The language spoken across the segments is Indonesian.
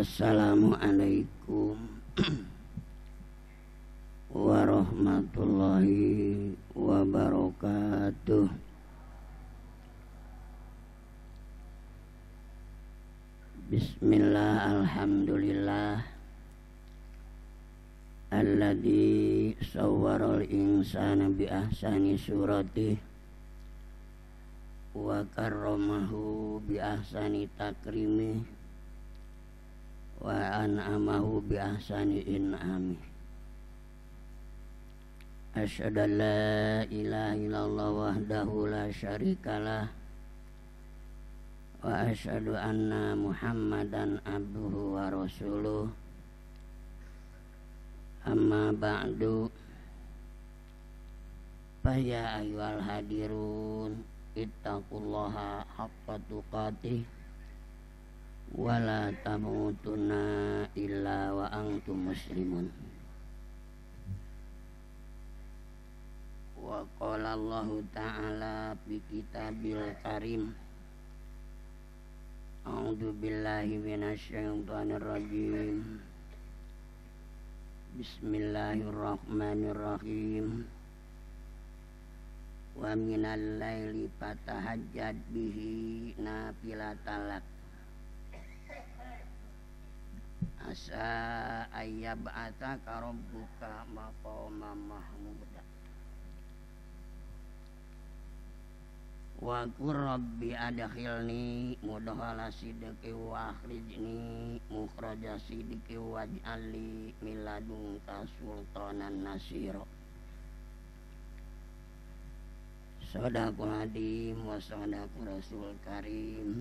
Assalamualaikum warahmatullahi wabarakatuh. Bismillah alhamdulillah Alladhi sawwaral insana bi ahsani surati. Wa karramahu bi ahsani takrimih wa an'amahu bi ahsani in'ami Asyhadu an la ilaha illallah wahdahu la syarikalah wa asyhadu anna Muhammadan abduhu wa rasuluh amma ba'du Faya ayyuhal hadirun ittaqullaha haqqa tuqatih wala tamutunna illa wa antum muslimun wa qala Allahu ta'ala fi kitabil karim A'udzu billahi minasyaitonir rajim Bismillahirrahmanirrahim Wa minal laili fatahajjad bihi nafilatalak punya sa ayaah bata karo buka ma mama Hai waku Robbi adahil ni muddohala wakhrijni muroja sidik waj Ali Miladungta Sultanan Nasiro Haishodakudim wasdaku Raul Karim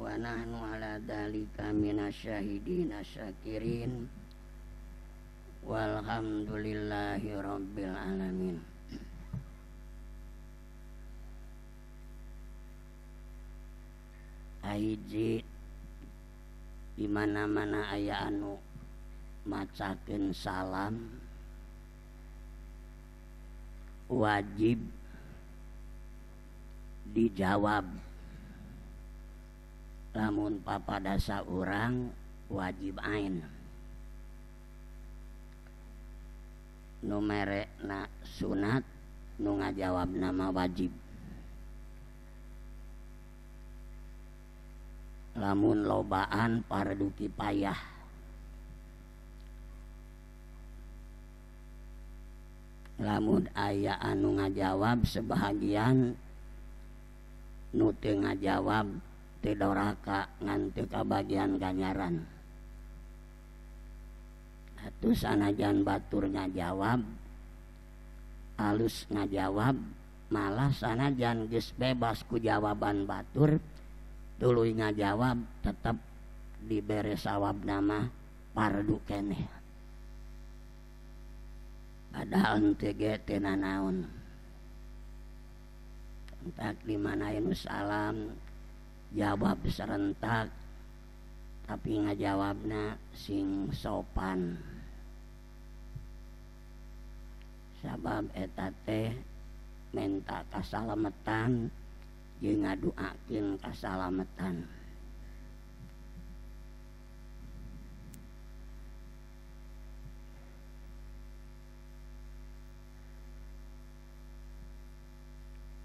wa nahnu ala dhalika minasyahidina syakirin walhamdulillahi rabbil alamin Aiji di mana-mana aya anu macakeun salam wajib dijawab la Pak seorang wajib numerierek na sunat nu nga jawab nama wajib Hai lamun lobaan pari payah Hai lamu ayaan nga jawab sebahagian Hai nuting nga jawab sepertidoraka nganti ke bagian ganyaran Hai satu sanajan Baturnya jawab Hai halus nga jawab malah sanajannge bebasku jawaban Batur dulunya jawab tetap diberessawab namama parduken Hai ada Tget naon Hai entah dimana I salalam kata jawab serentak tapi ngajawab na sing sopan sabab eteta menta kastan je ngaduak kaslamatan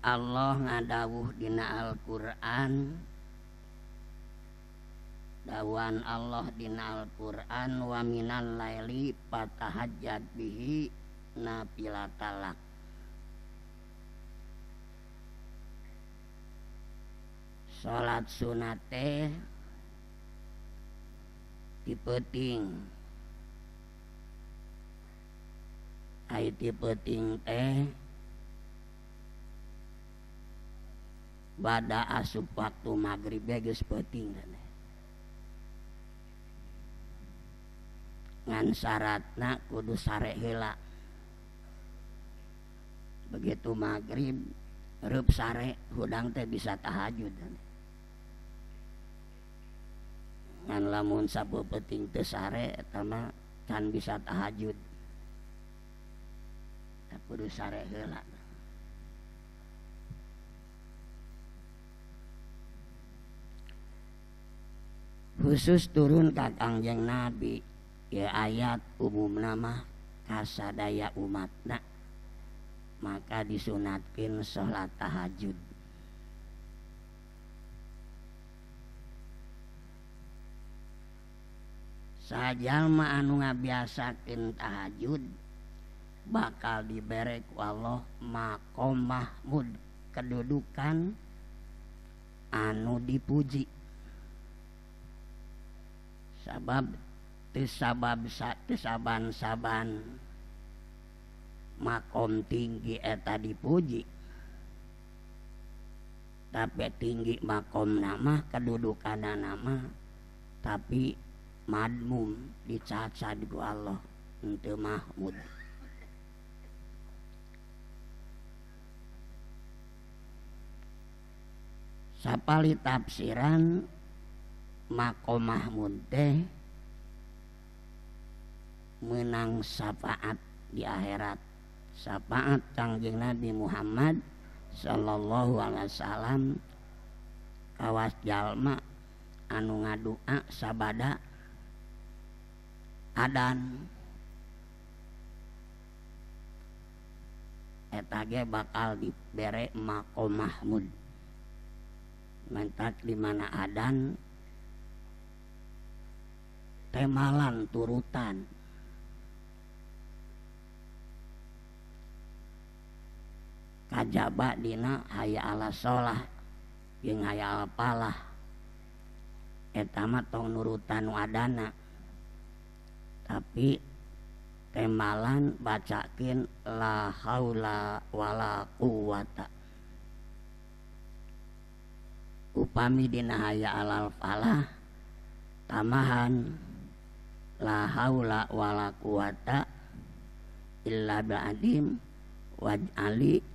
Allah ngadahwuh dina Alquran dawan Allah dinal Quran waminan laili patahajat bihi nafilatalak salat sunate dipeting ai dipeting teh bada asup waktu maghrib geus peuting srat na Kudula Hai begitu maghrib rup sa hudang teh bisa tahajud bisa tahajud Hai khusus turun kakang yang nabi ayat umum nama kasadaya umatna maka disunatkin shala tahajud Hai saja ma anu ngasakin tahajud bakal diberek Allah mabamud kedudukan anu dipuji Hai sahabatbab ti sabab satu saban makom tinggi eta dipuji tapi tinggi makom nama kedudukan nama tapi madmum dicacat di Allah untuk Mahmud sapali tafsiran makom Mahmud teh punya menang syafaat di akhiratsyafaat Kangjengna di Muhammad Shallallahu alaiallam kawas Jalma anu ngadua sabada et bakal diberre ma Mahmud mentat dimana Ad Hai temalan turutan di punyadina Hay asholah alfamat tong nurutan wadana Hai tapi temalan bacakin laulawalakuta Hai upami di Hay alalfalah tamahan laulawala kuta Illabradim wajali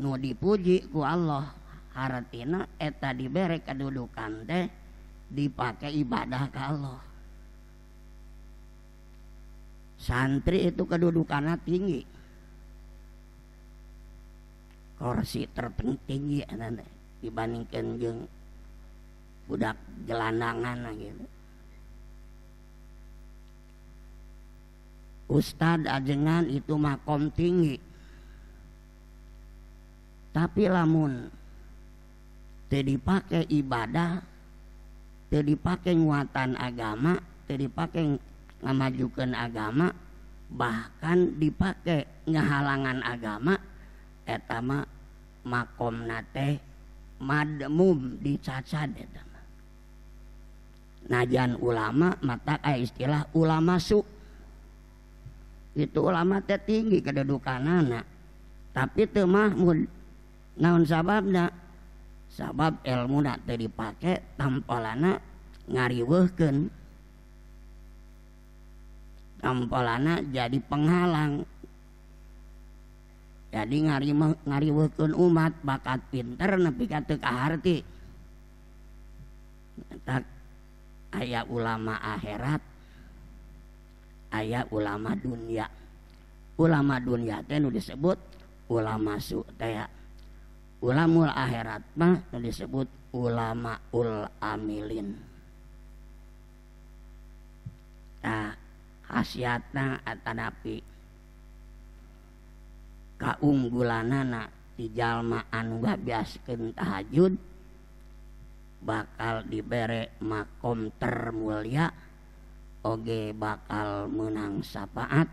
nu dipuji ku Allah haratina eta diberek kedudukan teh dipakai ibadah ke Allah santri itu kedudukannya tinggi kursi tertinggi dibandingkan jeng budak gelandangan gitu Ustadz ajengan itu makom tinggi tapi lamun teu dipake ibadah teu dipake nguatan agama teu dipake ngamajukeun agama bahkan dipake ngehalangan agama eta mah makomna teh madmum dicacad eta najan ulama mata eh, istilah ulama su itu ulama teh tinggi anak, tapi teu mahmud naon sababna sabab ilmu na teu dipake tampolana ngariweuhkeun tampolana jadi penghalang jadi ngari ngariweuhkeun umat bakat pinter nepi ka teu kaharti aya ulama akhirat aya ulama dunia ulama dunia teh nu disebut ulama su teh ulamul akhirat mah disebut ulama ul amilin nah khasiatna atanapi kaunggulanana di jalma anu ngabiaskeun tahajud bakal dibere makom termulia oge bakal menang syafaat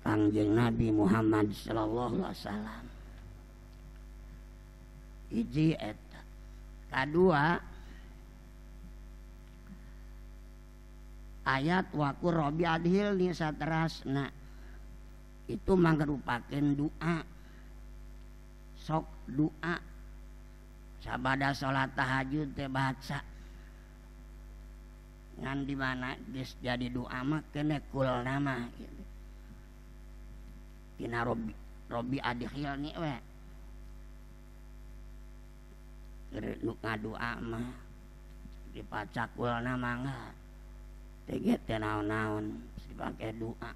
Kangjeng Nabi Muhammad sallallahu alaihi wasallam Hai ayat waku Robbi Adil Niterasna itu manak dua sok 2a sahabatda salat tahajud Hai nga di mana jadi do kenekkul namana Rob Adhil nihwe uka dina na-naun sebagai duaa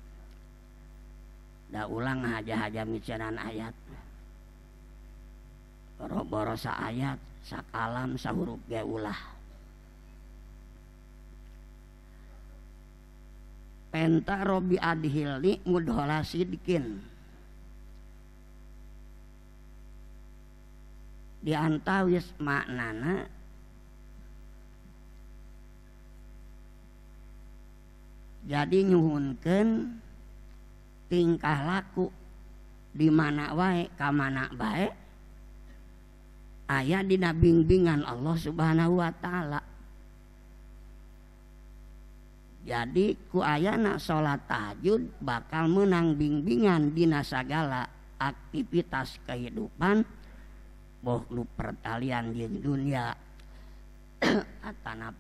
ndak ulang haja-haja miceran ayat Haiboros ayat sakakalam sah Hai penta Rob mud sikin diantawis maknana jadi nyuhunkan tingkah laku di mana wae ka mana bae aya dina bimbingan Allah Subhanahu wa taala jadi ku nak salat tahajud bakal menang bimbingan dina sagala aktivitas kehidupan punya lu pertian di dunia kata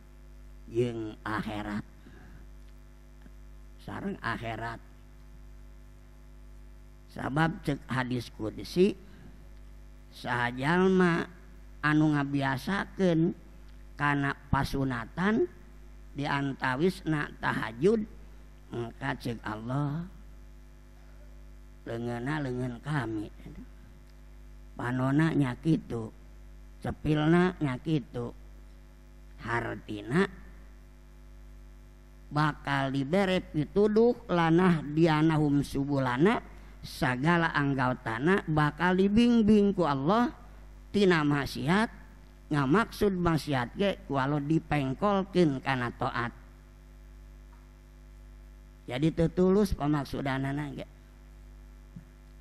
yang akhirat sarang akhirat Hai sahabatbab ce hadis Qudisi sajajallma anu ngabiasakan karena pasunatan antawisnak tahajud engka ce Allah Hai lea lengan kami panona nyakitu kitu cepilna nya hartina bakal diberi pituduh lanah dianahum subulana segala anggautana bakal dibimbing ku Allah tina maksiat maksud maksiat ge kalau dipengkolkin karena toat, jadi tetulus pemaksudanana ge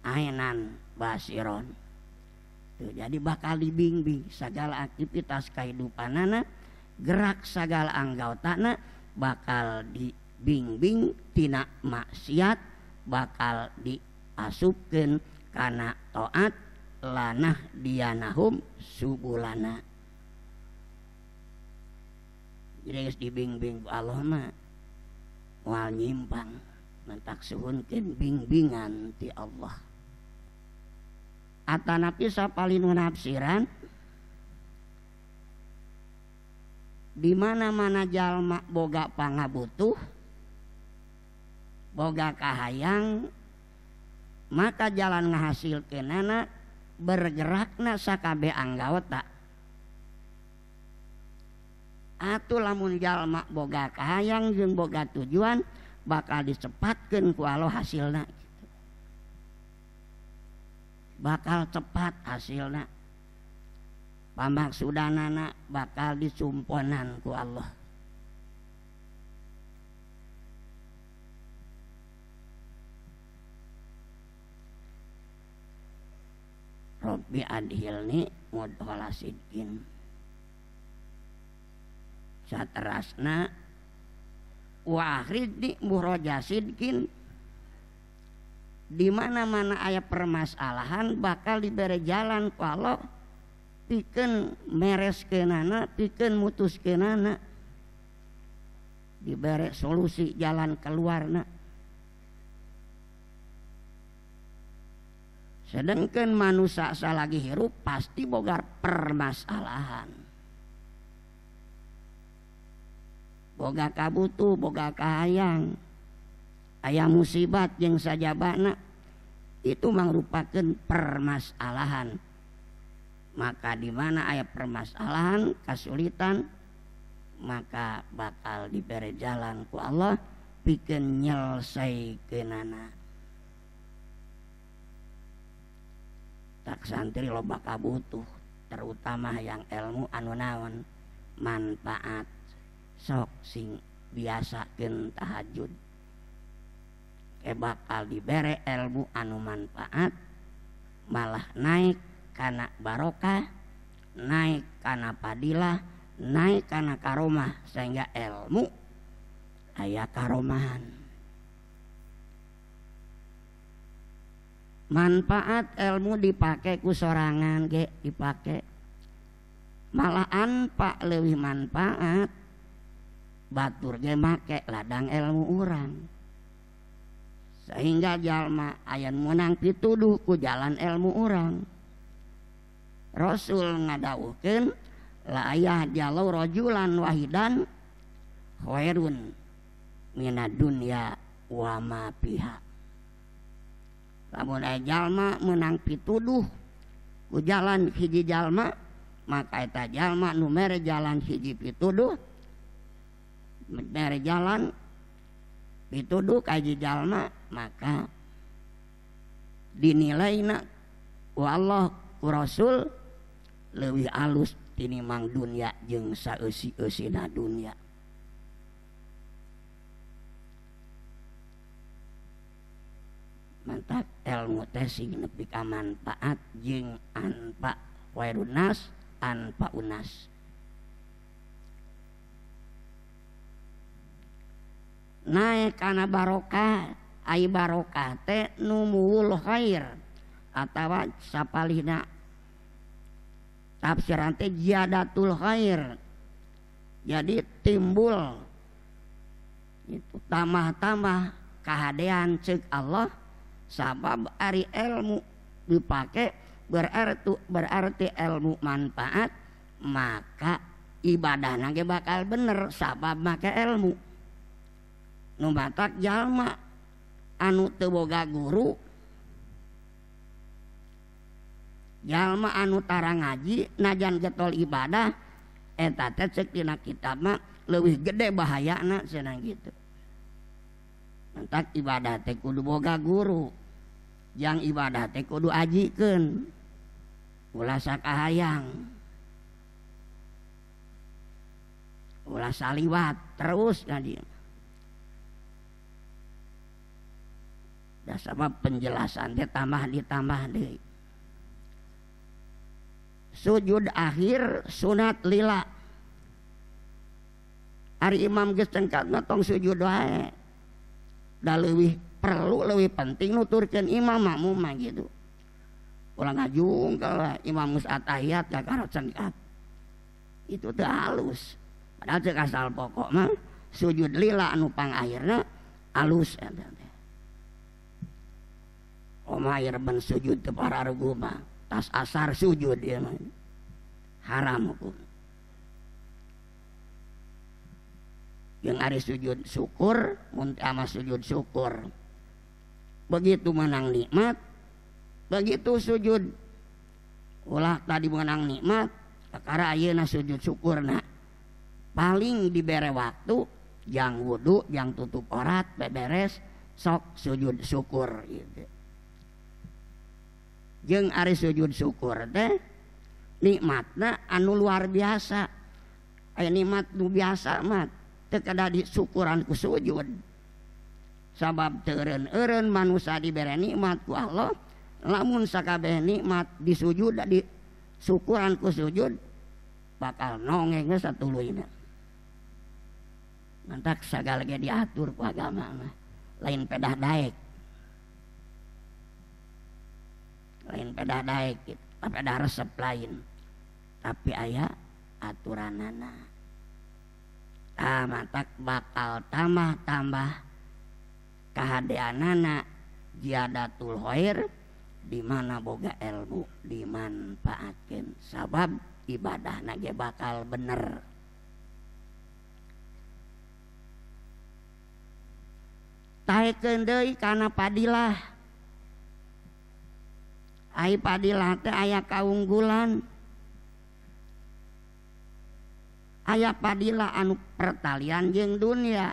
Aan basron jadi bakal dibingbing sagala aktivitas kehidupan nana gerak sagal anggau tanah bakal dibingbingtina maksiat bakal di asken karena toat lanah dianahum subuna dibingwal nyimbang mentak su mungkinbingbing nganti Allah paling palinunafsiran di mana-mana jalma boga butuh boga kahayang maka jalan nana bergerak nasa sakabe anggota atau lamun jalma boga kahayang jeng boga tujuan bakal disepatkan ku hasilnya bakal cepat hasilnya nana bakal disumponan ku Allah Robbi adhilni mudhola sidkin Satrasna Wahrid ni muroja sidkin di mana-mana ayah permasalahan bakal diberi jalan kalau piken meres ke nana, piken mutus ke nana, diberi solusi jalan keluar keluarna sedangkan manusia lagi hirup pasti bogar permasalahan boga kabutu boga kahayang ayah musibat yang saja bana itu merupakan permasalahan maka di mana ayah permasalahan kesulitan maka bakal diberi jalan ku Allah bikin nyelesai kenana tak santri lo bakal butuh terutama yang ilmu anu naon manfaat sok sing biasa tahajud e bakal diberre elmu anu manfaat malah naik karena barokah naik karena padilah naik karena karomah sehingga ilmu ayah karomahan manfaat ilmu dipakai ku sorangan ge dipakai malahan pak lebih manfaat batur ge make ladang ilmu orang hingga jalma ayam menang pi tuduh ku jalan elmu orang rasul ngadalah ayah jalur rolan Wahhidankhounma pihalma menang pituduh ku jalan hijji Jalma maka ta jalma numer jalan hijji pituduher jalan dituduh kaji jalma maka dinilai nak walah rasul lebih alus tinimang dunia jeng sausi usina dunia mantap ilmu tesing nepi kaman taat jeng anpa wairunas anpa unas naik karena barokah ay barokah teh numuul khair atau sapalina tafsiran teh jadatul khair jadi timbul itu tambah-tambah kehadiran cek Allah sabab ari ilmu dipakai berarti berarti ilmu manfaat maka ibadah nage bakal bener sabab make ilmu punya membakat jalma anu Boga guru jalma anutara ngaji najan getol ibadah eta-tettina kita lebih gede bahaya senang gitu ibadahdu Boga guru yang ibadah Tekodo ajiken liwat terus Na dan nah, sama penjelasan tambah ditambah deh sujud akhir sunat lila hari imam gesengkat ngotong sujud wae dah lebih perlu lebih penting nuturkan imam makmum mah gitu ulang ngajung kalau imam musat ayat gak karo cengkat itu tuh halus padahal cek asal pokok mah sujud lila anu pang akhirnya halus Umair ben sujud ke para ruguma tas asar sujud dia ya mah haram hukum yang hari sujud syukur sama sujud syukur begitu menang nikmat begitu sujud ulah tadi menang nikmat sekarang ayo na sujud syukur na. paling diberi waktu yang wudhu yang tutup orat beberes sok sujud syukur gitu ari sujud-syukur deh nikmatnya anu luar biasa A nikmatmu biasamat syukuranku sujud sababen man nikmatku Allah nikmat dijud diukuranku sujud bakal nongeng satu man diaturku agama lain pedah da lain peda daik gitu tapi ada resep lain tapi ayah aturan tamat tak bakal tambah tambah kehadiran nana jadatul khair di mana boga ilmu dimanfaatkan sabab ibadah nage bakal bener tak deui karena padilah Ayah padilah teh Ayah kaunggulan Ayah padilah anu pertalian jeng dunia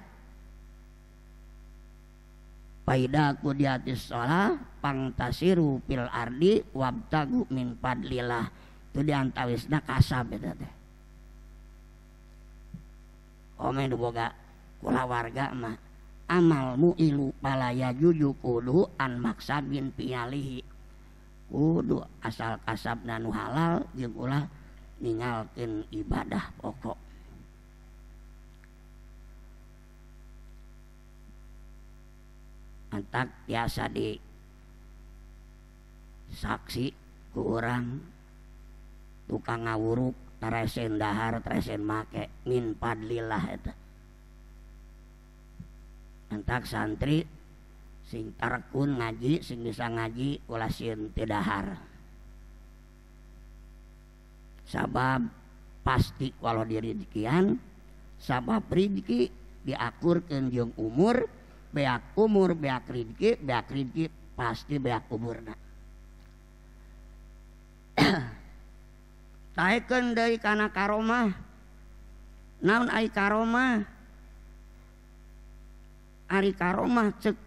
ku di hati Pang pangtasiru pil ardi wabtagu min padlilah itu diantawisna kasab itu teh Omeng boga kula warga mah amalmu ilu palaya juju kudu an maksa bin pialihi kudu asal kasab nanu halal jeung ulah ningalkeun ibadah pokok antak biasa di saksi ku tukang ngawuruk teresin dahar teresin make min padlillah eta antak santri sing tarekun ngaji sing bisa ngaji ulasin tidahar sabab pasti kalau dirikian sabab rizki diakurkan jeng umur beak umur beak rizki beak rizki pasti beak umurna taikan dari kana karomah naun ai karomah ari karomah cek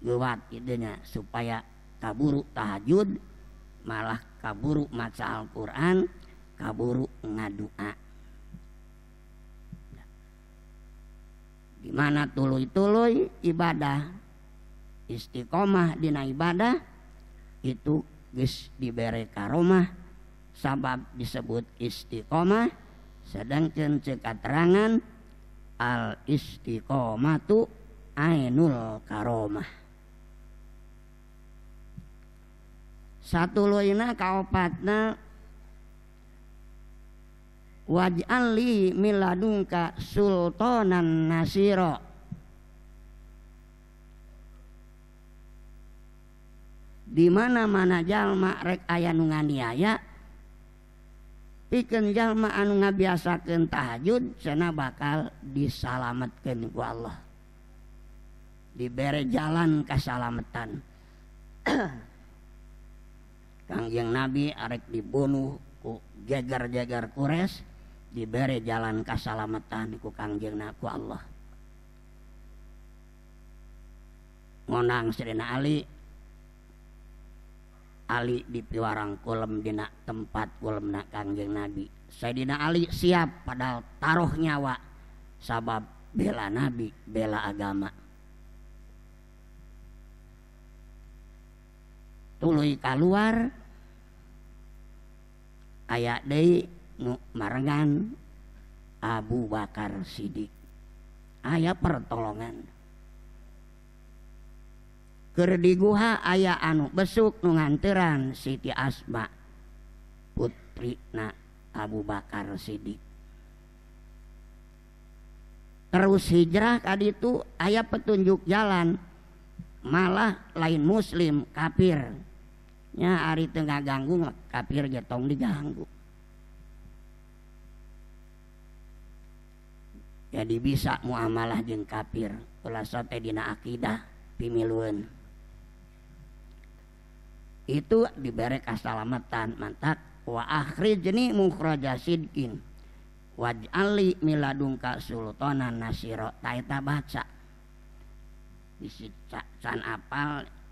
luat idenya supaya kaburu tahajud malah kaburu maca Al-Quran kaburu ngadua dimana tuluy-tuluy ibadah istiqomah dina ibadah itu gis dibere karomah sabab disebut istiqomah sedangkan cekat al al tu ainul karomah luina kaopatna li miladungka sultanan nasiro di mana mana jalma rek aya nu nganiaya pikeun jalma anu ngabiasakeun tahajud cenah bakal disalametkeun ku Allah dibere jalan kasalametan Kangjeng nah, Nabi arek dibunuh ku jagar-jagar kures diberi jalan keselamatan ku Kangjeng Nabi Allah. Ngonang Serena Ali Ali di piwarang dina tempat nak Kang Kangjeng Nabi. Sayyidina Ali siap padahal taruh nyawa sabab bela Nabi, bela agama. Tului keluar aya deui nu marengan Abu Bakar Siddiq aya pertolongan keur di guha aya anu besuk nu nganteran Siti Asma putrina Abu Bakar Siddiq terus hijrah tadi itu ayah petunjuk jalan malah lain muslim kafir Ya hari itu nggak ganggu kafir jatong diganggu. Jadi bisa muamalah jeng kafir kulasa sate dina akidah pimiluan. Itu diberi kasalamatan mantak wa jeni mukhraja sidkin waj'ali miladungka sultanan nasiro taita baca bisa san apal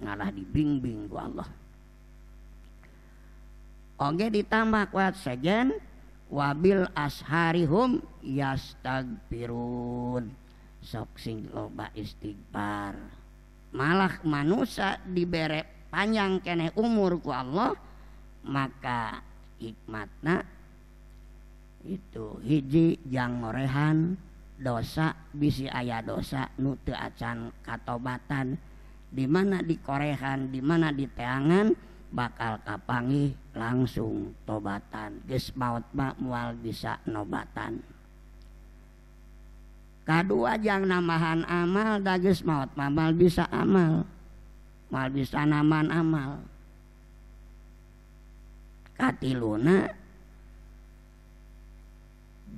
ngalah dibimbing ku Allah Oge ditambah kuat sejen wabil asharihum yastagfirun sok sing loba istighfar malah manusia diberi panjang kene umur ku Allah maka hikmatna itu hiji yang ngorehan dosa bisi ayah dosa nu acan katobatan di mana di Korehan, di mana di Teangan bakal kapangi langsung tobatan. Geus maut ma mual bisa nobatan. Kadua jang namahan amal da geus maut ma mal bisa amal. Mal bisa naman amal. Katiluna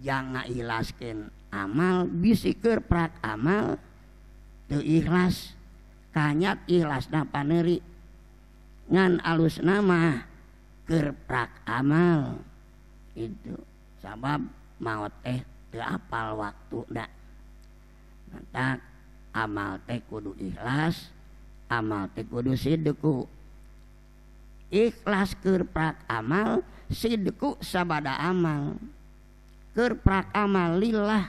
jangan ilaskan amal bisikir prak amal teu ikhlas kanyat ikhlas paneri ngan alus nama kerprak amal itu sabab mau teh te apal waktu dak tak amal teh kudu ikhlas amal teh kudu sidku ikhlas kerprak amal sidku sabada amal kerprak amal lillah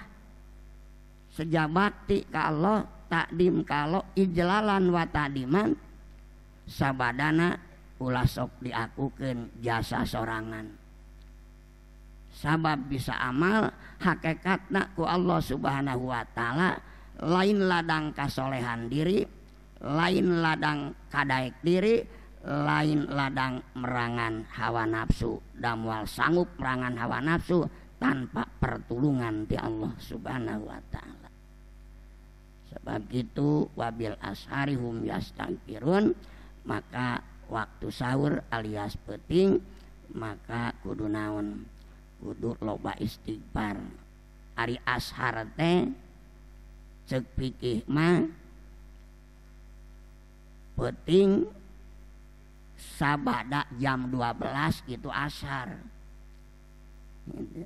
sejabati ka Allah takdim kalau ijlalan wa takdiman sabadana ulah sok diakukan jasa sorangan sabab bisa amal hakikatna ku Allah subhanahu wa ta'ala lain ladang kasolehan diri lain ladang kadaik diri lain ladang merangan hawa nafsu damwal sanggup merangan hawa nafsu tanpa pertulungan di Allah subhanahu wa ta'ala Sebab itu wabil asharihum yastangkirun maka waktu sahur alias peting maka kudu naon kudu loba istighfar ari ashar teh cek pikih mah peting sabada jam 12 itu ashar gitu.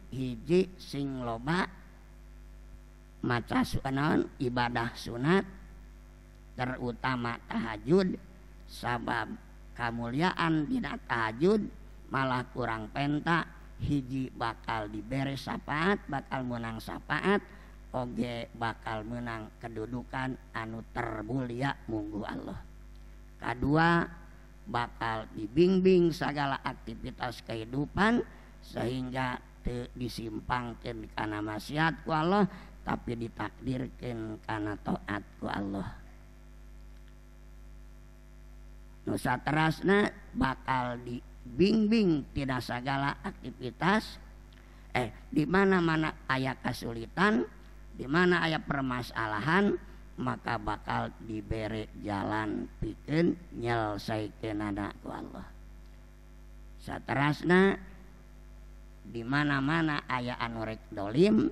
hiji sing loba Hai maca Sukanaon ibadah sunat terutama tahajud sabab kemuliaan tidak tahajud malah kurang pentak hiji bakal diberre safaat bakal menang safaat foge bakal menang kedudukan anu terbulya Munggu Allah kedua bakal dibinging segala aktivitas kehidupan sehingga dia disimpangkan karena maksiatku Allah tapi ditakdirkan karena toatku Allah Nusa terasna bakal dibimbing tidak segala aktivitas eh dimana mana-mana ayah kesulitan dimana mana ayah permasalahan maka bakal diberi jalan bikin nyelesaikan anakku Allah saterasna di mana-mana ayah anorek dolim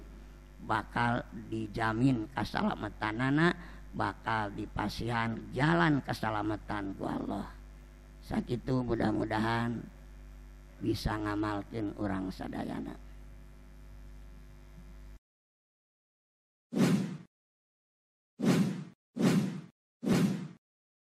bakal dijamin keselamatan anak bakal dipasihan jalan keselamatan ku Allah sakit mudah-mudahan bisa ngamalkin orang sadayana